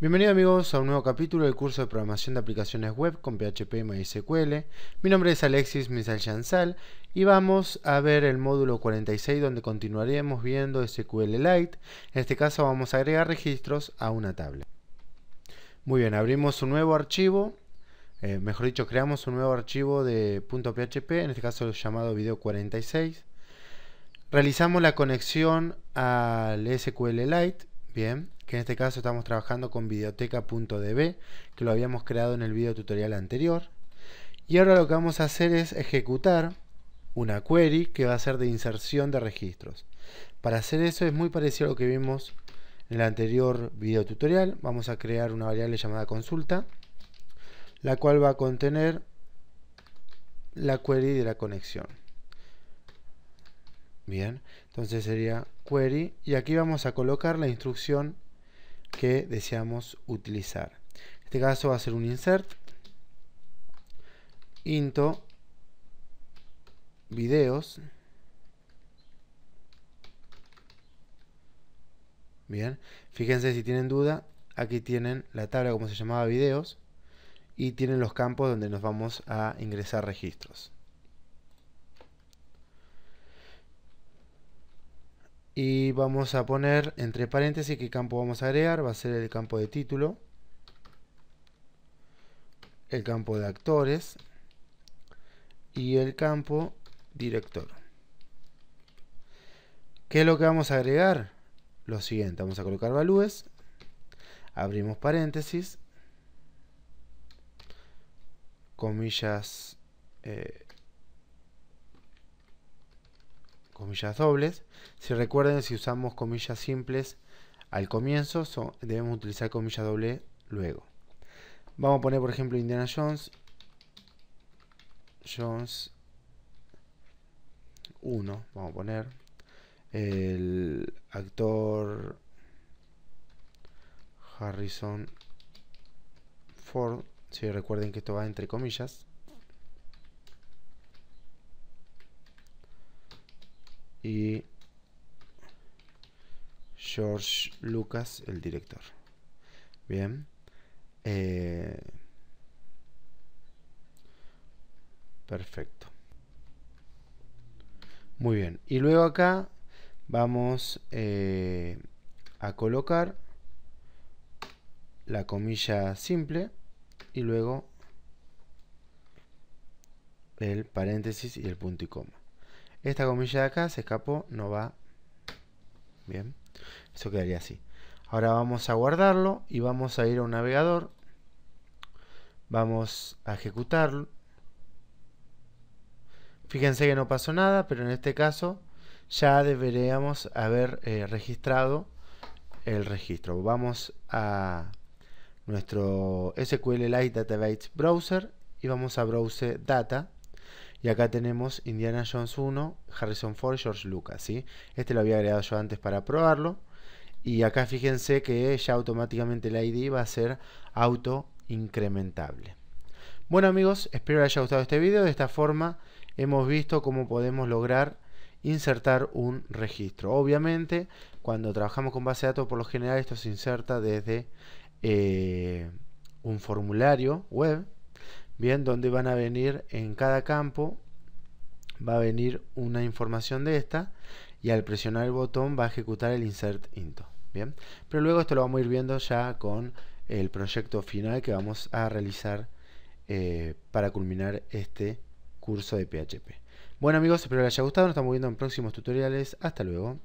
Bienvenidos amigos a un nuevo capítulo del curso de programación de aplicaciones web con PHP y MySQL. Mi nombre es Alexis Misal y vamos a ver el módulo 46 donde continuaremos viendo SQL Lite. En este caso vamos a agregar registros a una tabla. Muy bien, abrimos un nuevo archivo, eh, mejor dicho, creamos un nuevo archivo de .php, en este caso llamado video 46. Realizamos la conexión al SQL Lite. bien, que en este caso estamos trabajando con videoteca.db, que lo habíamos creado en el video tutorial anterior. Y ahora lo que vamos a hacer es ejecutar una query que va a ser de inserción de registros. Para hacer eso es muy parecido a lo que vimos en el anterior video tutorial. Vamos a crear una variable llamada consulta, la cual va a contener la query de la conexión. Bien, entonces sería query y aquí vamos a colocar la instrucción que deseamos utilizar. En este caso va a ser un insert into videos. Bien, fíjense si tienen duda, aquí tienen la tabla como se llamaba videos y tienen los campos donde nos vamos a ingresar registros. y vamos a poner entre paréntesis qué campo vamos a agregar, va a ser el campo de título, el campo de actores y el campo director. ¿Qué es lo que vamos a agregar? Lo siguiente, vamos a colocar valúes, abrimos paréntesis, comillas eh, comillas dobles. Si recuerden, si usamos comillas simples al comienzo, debemos utilizar comillas doble luego. Vamos a poner, por ejemplo, Indiana Jones. Jones 1, vamos a poner. El actor Harrison Ford. Si recuerden que esto va entre comillas. y George Lucas, el director. Bien. Eh, perfecto. Muy bien. Y luego acá vamos eh, a colocar la comilla simple y luego el paréntesis y el punto y coma. Esta comilla de acá se escapó, no va. Bien. Eso quedaría así. Ahora vamos a guardarlo y vamos a ir a un navegador. Vamos a ejecutarlo. Fíjense que no pasó nada, pero en este caso ya deberíamos haber eh, registrado el registro. Vamos a nuestro SQLite Database Browser y vamos a Browse Data. Y acá tenemos Indiana Jones 1, Harrison Ford, George Lucas. ¿sí? Este lo había agregado yo antes para probarlo. Y acá fíjense que ya automáticamente la ID va a ser auto incrementable. Bueno amigos, espero les haya gustado este video. De esta forma hemos visto cómo podemos lograr insertar un registro. Obviamente, cuando trabajamos con base de datos, por lo general esto se inserta desde eh, un formulario web bien donde van a venir en cada campo va a venir una información de esta y al presionar el botón va a ejecutar el insert into bien pero luego esto lo vamos a ir viendo ya con el proyecto final que vamos a realizar eh, para culminar este curso de PHP bueno amigos espero les haya gustado nos estamos viendo en próximos tutoriales hasta luego